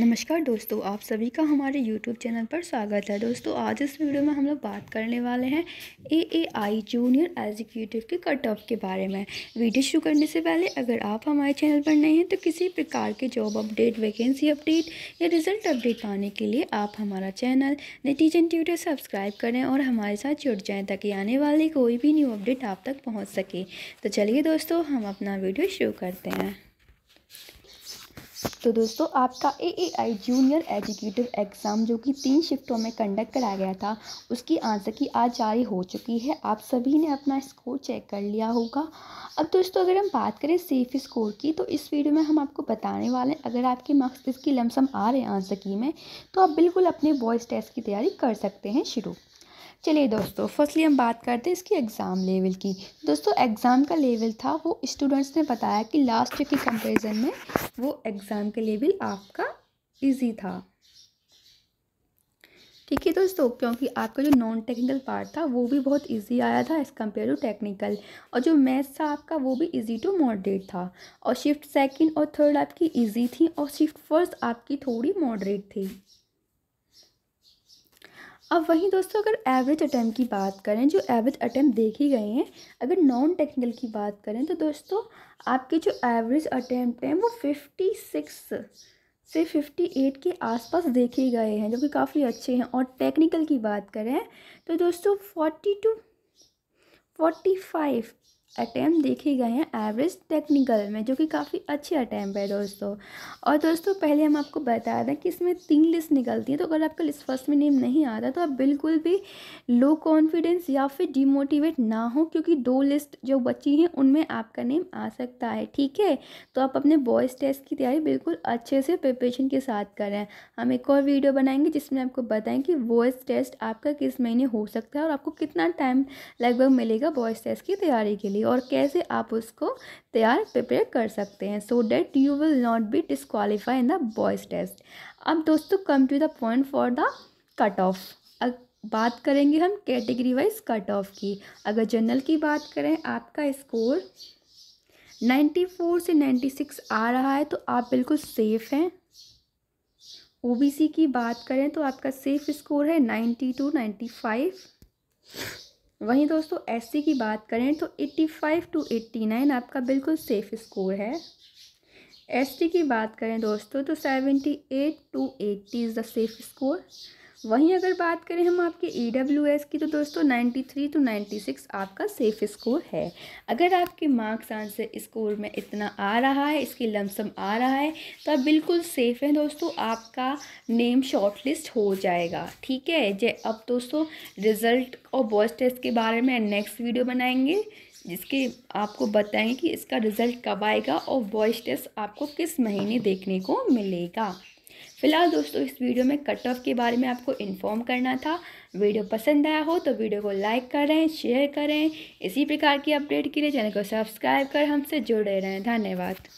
नमस्कार दोस्तों आप सभी का हमारे YouTube चैनल पर स्वागत है दोस्तों आज इस वीडियो में हम लोग बात करने वाले हैं A A I junior executive के कट ऑफ के बारे में वीडियो शुरू करने से पहले अगर आप हमारे चैनल पर नए हैं तो किसी प्रकार के जॉब अपडेट वैकेंसी अपडेट या रिजल्ट अपडेट पाने के लिए आप हमारा चैनल नेटीजन ट्यूटर सब्सक्राइब करें और हमारे साथ जुड़ जाएँ ताकि आने वाली कोई भी न्यू अपडेट आप तक पहुँच सके तो चलिए दोस्तों हम अपना वीडियो शुरू करते हैं तो दोस्तों आपका A A I junior educative exam जो कि तीन शिफ्टों में कंडक्ट कराया गया था उसकी आंसर की आज जारी हो चुकी है आप सभी ने अपना स्कोर चेक कर लिया होगा अब दोस्तों अगर हम बात करें सेफ स्कोर की तो इस वीडियो में हम आपको बताने वाले हैं अगर आपके मार्क्स इसकी लमसम आ रहे हैं आंसर की में तो आप बिल्कुल अपने वॉइस टेस्ट की तैयारी कर सकते हैं शुरू चलिए दोस्तों फर्स्टली हम बात करते हैं इसकी एग्ज़ाम लेवल की दोस्तों एग्ज़ाम का लेवल था वो स्टूडेंट्स ने बताया कि लास्ट ईयर की कंपेरिजन में वो एग्ज़ाम का लेवल आपका ईजी था ठीक है दोस्तों क्योंकि आपका जो नॉन टेक्निकल पार्ट था वो भी बहुत इजी आया था एज़ कम्पेयर टू टेक्निकल और जो मैथ्स था आपका वो भी इजी टू मॉडरेट था और शिफ्ट सेकंड और थर्ड आपकी इजी थी और शिफ्ट फर्स्ट आपकी थोड़ी मॉडरेट थी अब वहीं दोस्तों अगर एवरेज अटैम्प्ट की बात करें जो एवरेज अटैम्प्ट देखे गए हैं अगर नॉन टेक्निकल की बात करें तो दोस्तों आपके जो एवरेज अटैम्प्ट हैं वो फिफ्टी सिक्स से फिफ्टी एट के आसपास देखे गए हैं जो कि काफ़ी अच्छे हैं और टेक्निकल की बात करें तो दोस्तों forty two forty five attempt देखे गए हैं एवरेज टेक्निकल में जो कि काफ़ी अच्छे अटैम्प है दोस्तों और दोस्तों पहले हम आपको बता दें कि इसमें तीन लिस्ट निकलती है तो अगर आपका लिस्ट फर्स्ट में नेम नहीं आता तो आप बिल्कुल भी लो कॉन्फिडेंस या फिर डिमोटिवेट ना हो क्योंकि दो लिस्ट जो बची हैं उनमें आपका नेम आ सकता है ठीक है तो आप अपने वॉइस टेस्ट की तैयारी बिल्कुल अच्छे से प्रिपरेशन के साथ करें हम एक और वीडियो बनाएंगे जिसमें आपको बताएँ कि वॉइस टेस्ट आपका किस महीने हो सकता है और आपको कितना टाइम लगभग मिलेगा वॉइस टेस्ट की तैयारी के लिए लिए और कैसे आप उसको तैयार प्रिपेयर कर सकते हैं so that you will not be disqualify in the boys test अब दोस्तों come to the point for the cut off बात करेंगे हम कैटेगरी वाइज कट ऑफ की अगर जनरल की बात करें आपका स्कोर नाइन्टी फोर से नाइन्टी सिक्स आ रहा है तो आप बिल्कुल सेफ़ हैं ओबीसी की बात करें तो आपका सेफ़ स्कोर है नाइन्टी टू नाइन्टी फाइव वहीं दोस्तों एस की बात करें तो 85 टू 89 आपका बिल्कुल सेफ़ स्कोर है एस की बात करें दोस्तों तो 78 to 80 is the safe score वहीं अगर बात करें हम आपके ई डब्ल्यू एस की तो दोस्तों 93 टू 96 आपका सेफ स्कोर है अगर आपके मार्क्स आंसर स्कोर में इतना आ रहा है इसकी लमसम आ रहा है तो आप बिल्कुल सेफ़ हैं दोस्तों आपका नेम शॉर्टलिस्ट हो जाएगा ठीक है जय अब दोस्तों रिज़ल्ट और बॉयज टेस्ट के बारे में नेक्स्ट वीडियो बनाएंगे जिसके आपको बताएंगे कि इसका रिज़ल्ट कब आएगा और वॉइस टेस्ट आपको किस महीने देखने को मिलेगा फिलहाल दोस्तों इस वीडियो में कट ऑफ के बारे में आपको इन्फॉर्म करना था वीडियो पसंद आया हो तो वीडियो को लाइक करें शेयर करें इसी प्रकार की अपडेट के लिए चैनल को सब्सक्राइब कर हमसे जुड़े रहें धन्यवाद